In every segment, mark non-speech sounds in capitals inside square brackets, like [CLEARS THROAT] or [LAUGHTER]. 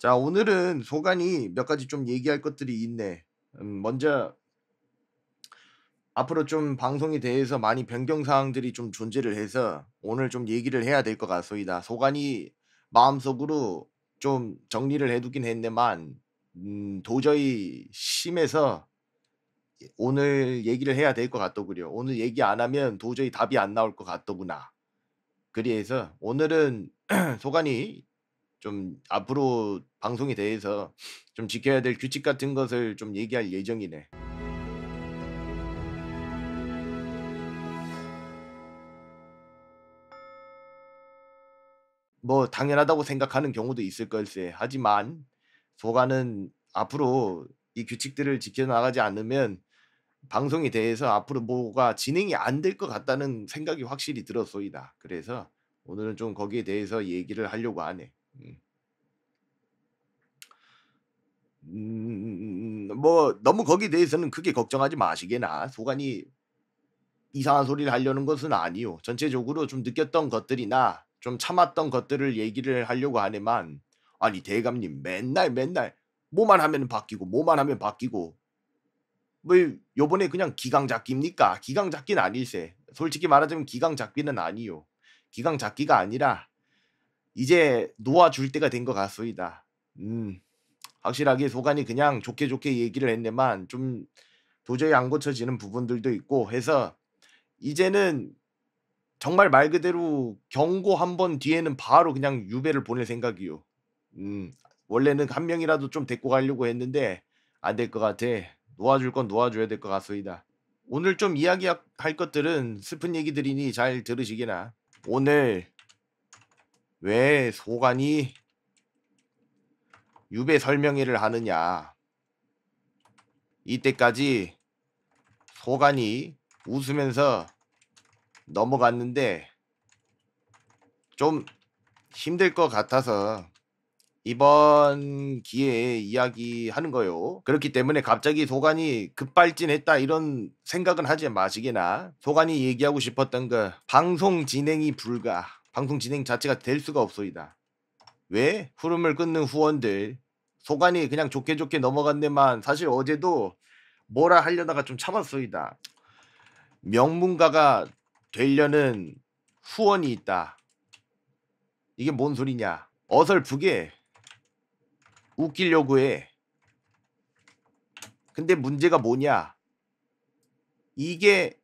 자, 오늘은 소관이 몇 가지 좀 얘기할 것들이 있네. 음, 먼저 앞으로 좀 방송에 대해서 많이 변경 사항들이 좀 존재를 해서 오늘 좀 얘기를 해야 될 것 같습니다. 소관이 마음속으로 좀 정리를 해두긴 했네만 음, 도저히 심해서 오늘 얘기를 해야 될 것 같더구려. 오늘 얘기 안 하면 도저히 답이 안 나올 것 같더구나. 그래서 오늘은 [CLEARS THROAT] 소관이 좀 앞으로 방송에 대해서 좀 지켜야 될 규칙 같은 것을 좀 얘기할 예정이네. 뭐 당연하다고 생각하는 경우도 있을 걸세. 하지만 소가는 앞으로 이 규칙들을 지켜나가지 않으면 방송에 대해서 앞으로 뭐가 진행이 안 될 것 같다는 생각이 확실히 들었소이다. 그래서 오늘은 좀 거기에 대해서 얘기를 하려고 하네. 음, 뭐 너무 거기 에 대해서는 크게 걱정하지 마시게나 소관이 이상한 소리를 하려는 것은 아니요. 전체적으로 좀 느꼈던 것들이나 좀 참았던 것들을 얘기를 하려고 하네만 아니 대감님 맨날 맨날 뭐만 하면 바뀌고 뭐만 하면 바뀌고 뭐 요번에 그냥 기강잡기입니까? 기강잡기는 아닐세. 솔직히 말하자면 기강잡기는 아니요. 기강잡기가 아니라 이제 놓아줄 때가 된 것같습니다 음, 확실하게 소관이 그냥 좋게 좋게 얘기를 했네만 좀 도저히 안 고쳐지는 부분들도 있고 해서 이제는 정말 말 그대로 경고 한 번 뒤에는 바로 그냥 유배를 보낼 생각이요. 음, 원래는 한 명이라도 좀 데리고 가려고 했는데 안 될 것 같아. 놓아줄 건 놓아줘야 될 것같습니다 오늘 좀 이야기할 것들은 슬픈 얘기들이니 잘 들으시기나. 오늘 왜 소관이 유배 설명회를 하느냐. 이때까지 소관이 웃으면서 넘어갔는데 좀 힘들 것 같아서 이번 기회에 이야기하는 거요. 그렇기 때문에 갑자기 소관이 급발진했다 이런 생각은 하지 마시게나 소관이 얘기하고 싶었던 거 그 방송 진행이 불가 방송 진행 자체가 될 수가 없소이다. 왜? 흐름을 끊는 후원들 소관이 그냥 좋게 좋게 넘어갔네만 사실 어제도 뭐라 하려다가 좀 참았소이다. 명문가가 되려는 후원이 있다. 이게 뭔 소리냐? 어설프게 웃기려고 해. 근데 문제가 뭐냐? 이게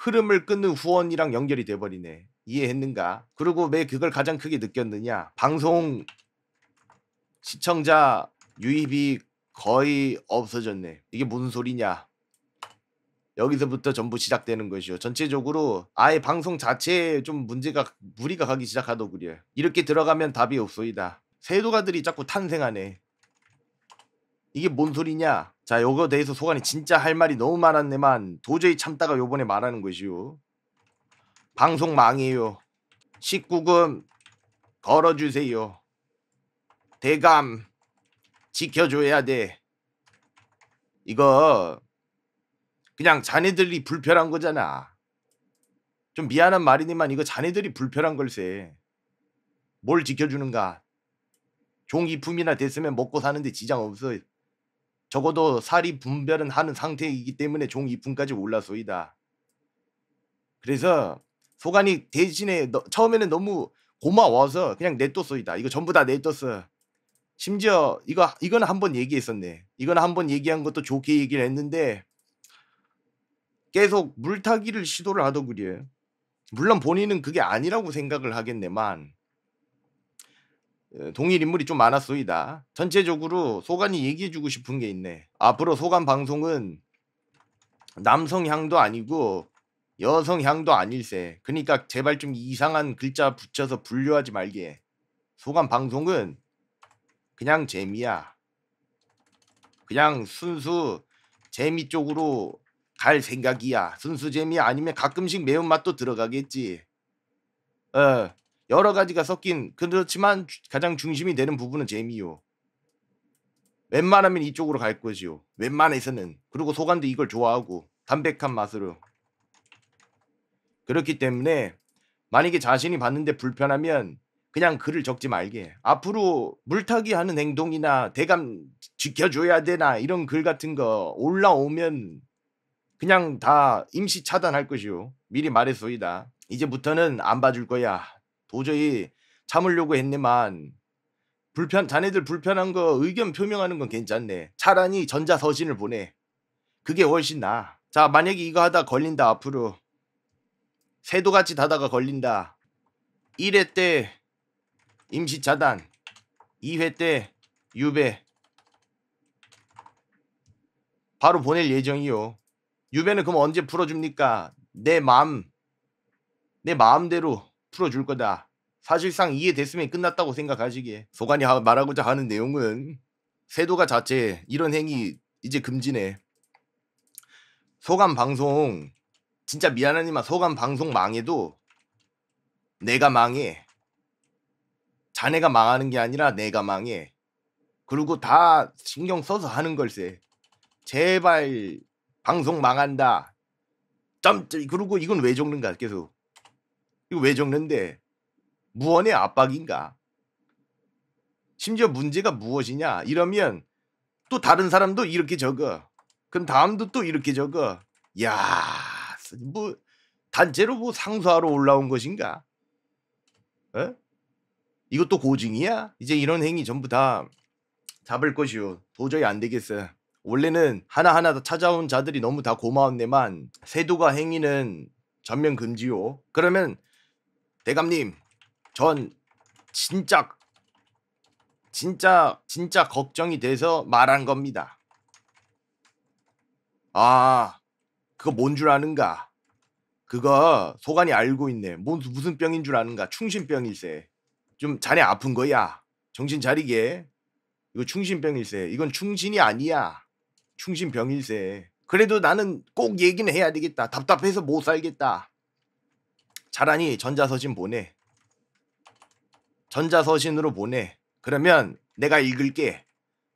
흐름을 끊는 후원이랑 연결이 돼버리네. 이해했는가? 그리고 왜 그걸 가장 크게 느꼈느냐? 방송 시청자 유입이 거의 없어졌네. 이게 무슨 소리냐? 여기서부터 전부 시작되는 것이요. 전체적으로 아예 방송 자체에 좀 문제가 무리가 가기 시작하더 구려 이렇게 들어가면 답이 없소이다. 세도가들이 자꾸 탄생하네. 이게 뭔 소리냐? 자, 요거 대해서 소관이 진짜 할 말이 너무 많았네만 도저히 참다가 요번에 말하는 것이요. 방송 망해요. 19금 걸어주세요. 대감 지켜줘야 돼. 이거 그냥 자네들이 불편한 거잖아. 좀 미안한 말이니만 이거 자네들이 불편한 걸세. 뭘 지켜주는가. 종이품이나 됐으면 먹고 사는데 지장 없어. 적어도 살이 분별은 하는 상태이기 때문에 종이품까지 올라서이다. 그래서 소관이 대신에 너, 처음에는 너무 고마워서 그냥 냅뒀어 이다. 이거 전부 다 냅뒀어. 심지어 이거 이건 한번 얘기했었네. 이건 한번 얘기한 것도 좋게 얘기를 했는데 계속 물타기를 시도를 하더구려. 물론 본인은 그게 아니라고 생각을 하겠네만 어, 동일 인물이 좀 많았소이다. 전체적으로 소관이 얘기해주고 싶은 게 있네. 앞으로 소관 방송은 남성향도 아니고 여성향도 아닐세. 그니까 제발 좀 이상한 글자 붙여서 분류하지 말게. 소감 방송은 그냥 재미야. 그냥 순수 재미 쪽으로 갈 생각이야. 순수 재미 아니면 가끔씩 매운맛도 들어가겠지. 어, 여러 가지가 섞인 그렇지만 가장 중심이 되는 부분은 재미요. 웬만하면 이쪽으로 갈 거지요. 웬만해서는. 그리고 소감도 이걸 좋아하고 담백한 맛으로. 그렇기 때문에 만약에 자신이 봤는데 불편하면 그냥 글을 적지 말게. 앞으로 물타기 하는 행동이나 대감 지켜줘야 되나 이런 글 같은 거 올라오면 그냥 다 임시 차단할 것이오. 미리 말했소이다. 이제부터는 안 봐줄 거야. 도저히 참으려고 했네만 불편 자네들 불편한 거 의견 표명하는 건 괜찮네. 차라리 전자 서신을 보내. 그게 훨씬 나아. 자 만약에 이거 하다 걸린다 앞으로 새도같이 다다가 걸린다. 1회 때 임시 차단 2회 때 유배 바로 보낼 예정이요. 유배는 그럼 언제 풀어줍니까? 내 마음 내 마음대로 풀어줄 거다. 사실상 이해됐으면 끝났다고 생각하시기에 소관이 말하고자 하는 내용은 세도가 자체 이런 행위 이제 금지네. 소관 방송 진짜 미안하니만 소감 방송 망해도 내가 망해. 자네가 망하는 게 아니라 내가 망해. 그리고 다 신경 써서 하는 걸세. 제발 방송 망한다. 점 그리고 이건 왜 적는가 계속. 이거 왜 적는데 무언의 압박인가? 심지어 문제가 무엇이냐? 이러면 또 다른 사람도 이렇게 적어. 그럼 다음도 또 이렇게 적어. 야. 뭐 단체로 뭐 상수하러 올라온 것인가? 에? 어? 이것도 고증이야? 이제 이런 행위 전부 다 잡을 것이오 도저히 안 되겠어. 원래는 하나하나 다 찾아온 자들이 너무 다 고마웠네만 세도가 행위는 전면 금지요. 그러면 대감님 전 진짜 진짜 진짜 걱정이 돼서 말한 겁니다. 아 그거 뭔 줄 아는가? 그거 소관이 알고 있네. 뭔 무슨 병인 줄 아는가? 충신병일세. 좀 자네 아픈 거야. 정신 차리게. 이거 충신병일세. 이건 충신이 아니야. 충신병일세. 그래도 나는 꼭 얘기는 해야 되겠다. 답답해서 못 살겠다. 차라니 전자서신 보내. 전자서신으로 보내. 그러면 내가 읽을게.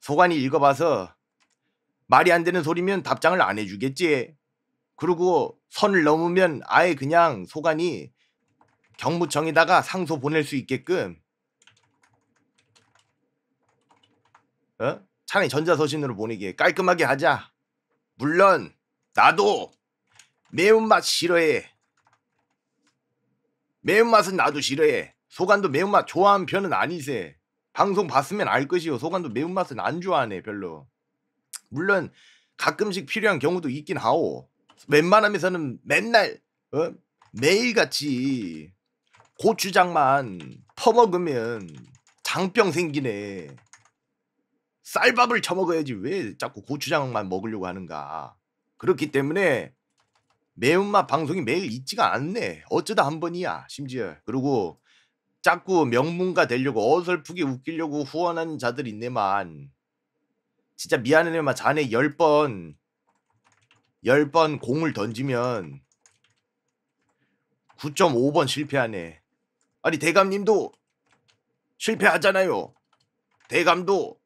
소관이 읽어봐서 말이 안 되는 소리면 답장을 안 해주겠지. 그리고 선을 넘으면 아예 그냥 소관이 경무청에다가 상소 보낼 수 있게끔 어? 차라리 전자서신으로 보내게 깔끔하게 하자. 물론 나도 매운맛 싫어해. 매운맛은 나도 싫어해. 소관도 매운맛 좋아하는 편은 아니세. 방송 봤으면 알 것이요. 소관도 매운맛은 안 좋아하네 별로. 물론 가끔씩 필요한 경우도 있긴 하오. 웬만하면서는 맨날 어? 매일같이 고추장만 퍼먹으면 장병 생기네. 쌀밥을 처먹어야지 왜 자꾸 고추장만 먹으려고 하는가. 그렇기 때문에 매운맛 방송이 매일 있지가 않네. 어쩌다 한 번이야 심지어. 그리고 자꾸 명문가 되려고 어설프게 웃기려고 후원하는 자들 있네만. 진짜 미안해네만 자네 10번 10번 공을 던지면 9.5번 실패하네. 아니 대감님도 실패하잖아요. 대감도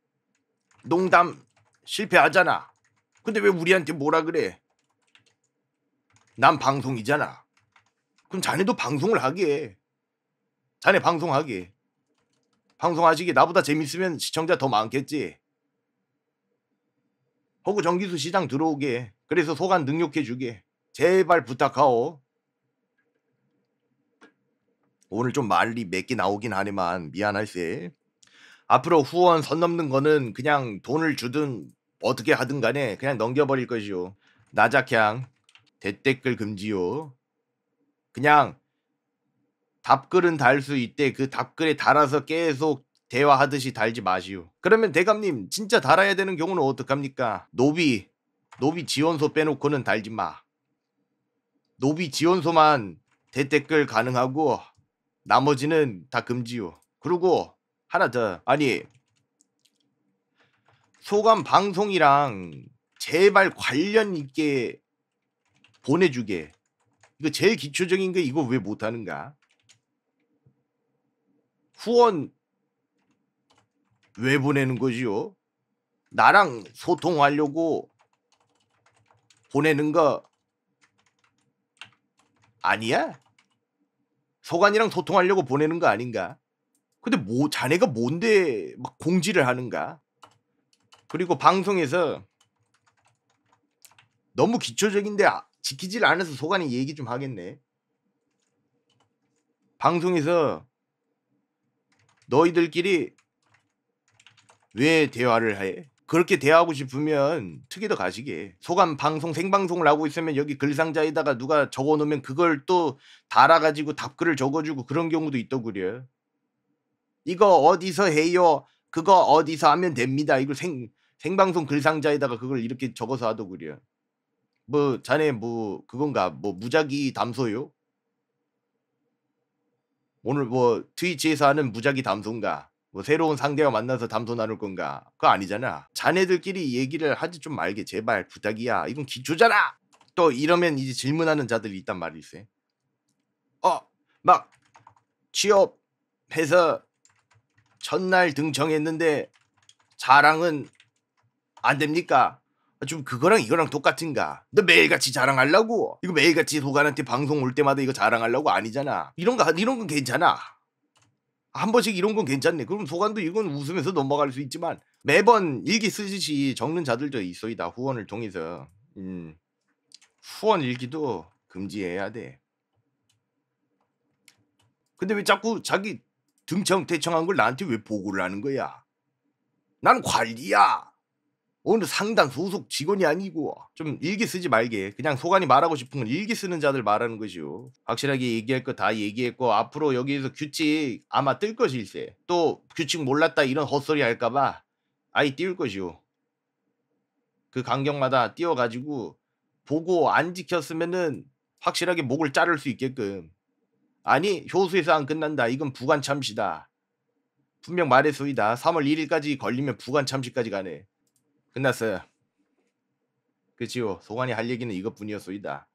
농담 실패하잖아. 근데 왜 우리한테 뭐라 그래? 난 방송이잖아. 그럼 자네도 방송을 하게. 자네 방송하게. 방송하시게. 나보다 재밌으면 시청자 더 많겠지. 허구 정기수 시장 들어오게. 그래서 소관 능욕해 주게 제발 부탁하오. 오늘 좀 말이 몇게 나오긴 하네만 미안할세. 앞으로 후원 선 넘는 거는 그냥 돈을 주든 어떻게 하든 간에 그냥 넘겨버릴 것이오. 나작향 대댓글 금지요. 그냥 답글은 달 수 있대 그 답글에 달아서 계속 대화하듯이 달지 마시오. 그러면 대감님 진짜 달아야 되는 경우는 어떡합니까? 노비 노비 지원소 빼놓고는 달지 마. 노비 지원소만 대댓글 가능하고 나머지는 다 금지요. 그리고 하나 더 아니 소감 방송이랑 제발 관련 있게 보내주게. 이거 제일 기초적인 게 이거 왜 못하는가? 후원 왜 보내는 거지요? 나랑 소통하려고 보내는 거 아니야? 소관이랑 소통하려고 보내는 거 아닌가? 근데 뭐 자네가 뭔데 막 공지를 하는가? 그리고 방송에서 너무 기초적인데 아, 지키질 않아서 소관이 얘기 좀 하겠네. 방송에서 너희들끼리 왜 대화를 해? 그렇게 대하고 싶으면 특이도 가시게 소감 방송 생방송을 하고 있으면 여기 글상자에다가 누가 적어놓으면 그걸 또 달아가지고 답글을 적어주고 그런 경우도 있더 구려 이거 어디서 해요 그거 어디서 하면 됩니다 이걸 생, 생방송 글상자에다가 그걸 이렇게 적어서 하더 그려뭐 자네 뭐 그건가 뭐 무작위 담소요 오늘 뭐 트위치에서 하는 무작위 담소인가 뭐 새로운 상대와 만나서 담소 나눌 건가? 그거 아니잖아. 자네들끼리 얘기를 하지 좀 말게 제발 부탁이야. 이건 기초잖아. 또 이러면 이제 질문하는 자들이 있단 말이세. 어, 막 취업해서 첫날 등청했는데 자랑은 안 됩니까? 아, 좀 그거랑 이거랑 똑같은가? 너 매일같이 자랑하려고? 이거 매일같이 도관한테 방송 올 때마다 이거 자랑하려고 아니잖아. 이런 거 이런 건 괜찮아. 한 번씩 이런 건 괜찮네. 그럼 소관도 이건 웃으면서 넘어갈 수 있지만 매번 일기 쓰듯이 적는 자들 도 있어이다. 후원을 통해서 음, 후원 일기도 금지해야 돼. 근데 왜 자꾸 자기 등청 대청한 걸 나한테 왜 보고를 하는 거야? 난 관리야. 어느 상당 소속 직원이 아니고 좀 일기 쓰지 말게 그냥 소관이 말하고 싶은 건 일기 쓰는 자들 말하는 거지요 확실하게 얘기할 거 다 얘기했고 앞으로 여기에서 규칙 아마 뜰 것일세 또 규칙 몰랐다 이런 헛소리 할까봐 아이 띄울 것이요 그 간격마다 띄워가지고 보고 안 지켰으면은 확실하게 목을 자를 수 있게끔 아니 효수에서 안 끝난다 이건 부관 참시다 분명 말했소이다 3월 1일까지 걸리면 부관 참시까지 가네 끝났어요. 그치요 소관이 할 얘기는 이것뿐이었소이다.